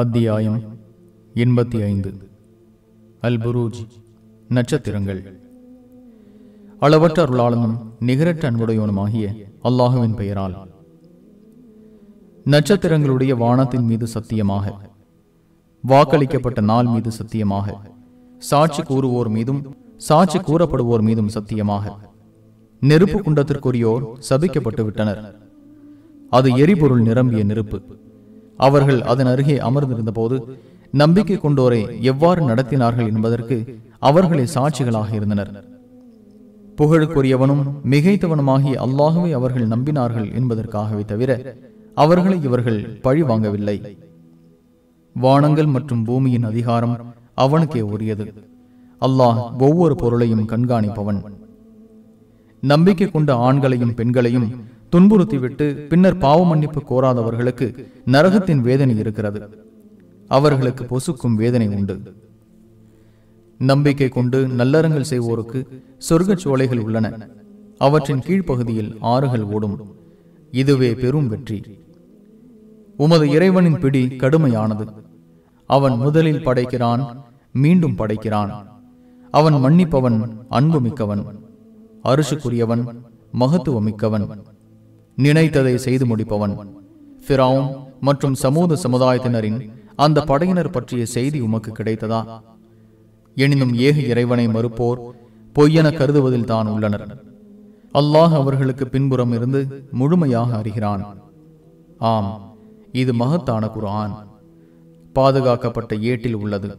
அத்தியாயம் எண்பத்தி ஐந்து அல் புரூஜ் நட்சத்திரங்கள் அளவற்ற அருளாளனும் நிகரற்ற அன்புடையவனுமாகிய அல்லாஹுவின் பெயரால் நட்சத்திரங்களுடைய வானத்தின் மீது சத்தியமாக வாக்களிக்கப்பட்ட நாள் மீது சத்தியமாக சாட்சி கூறுவோர் மீதும் சாட்சி கூறப்படுவோர் மீதும் சத்தியமாக நெருப்பு குண்டத்திற்குரியோர் சபிக்கப்பட்டு விட்டனர் அது எரிபொருள் நிரம்பிய நெருப்பு அவர்கள் அதன் அருகே போது நம்பிக்கை கொண்டோரை எவ்வாறு நடத்தினார்கள் என்பதற்கு அவர்களே சாட்சிகளாக இருந்தனர் புகழுக்குரியவனும் மிகைத்தவனுமாகி அல்லாகவே அவர்கள் நம்பினார்கள் என்பதற்காகவே தவிர அவர்களை இவர்கள் பழி வாங்கவில்லை வானங்கள் மற்றும் பூமியின் அதிகாரம் அவனுக்கே உரியது அல்லாஹ் ஒவ்வொரு பொருளையும் கண்காணிப்பவன் நம்பிக்கை கொண்ட ஆண்களையும் பெண்களையும் துன்புறுத்திவிட்டு பின்னர் பாவ மன்னிப்பு கோராதவர்களுக்கு நரகத்தின் வேதனை இருக்கிறது அவர்களுக்கு பொசுக்கும் வேதனை உண்டு நம்பிக்கை கொண்டு நல்லறங்கள் செய்வோருக்கு சொர்க்கச் சோலைகள் உள்ளன அவற்றின் கீழ்ப்பகுதியில் ஆறுகள் ஓடும் இதுவே பெரும் வெற்றி உமது இறைவனின் பிடி கடுமையானது அவன் முதலில் படைக்கிறான் மீண்டும் படைக்கிறான் அவன் மன்னிப்பவன் அன்புமிக்கவன் அரிசுக்குரியவன் மகத்துவமிக்கவன் நினைத்ததை செய்து முடிப்பவன் மற்றும் சமூக சமுதாயத்தினரின் அந்த படையினர் பற்றிய செய்தி உமக்கு கிடைத்ததா எனினும் ஏக இறைவனை மறுப்போர் பொய்யென கருதுவதில் தான் உள்ளனர் அல்லாஹ் அவர்களுக்கு பின்புறம் இருந்து முழுமையாக அறிகிறான் ஆம் இது மகத்தான குரான் பாதுகாக்கப்பட்ட ஏட்டில் உள்ளது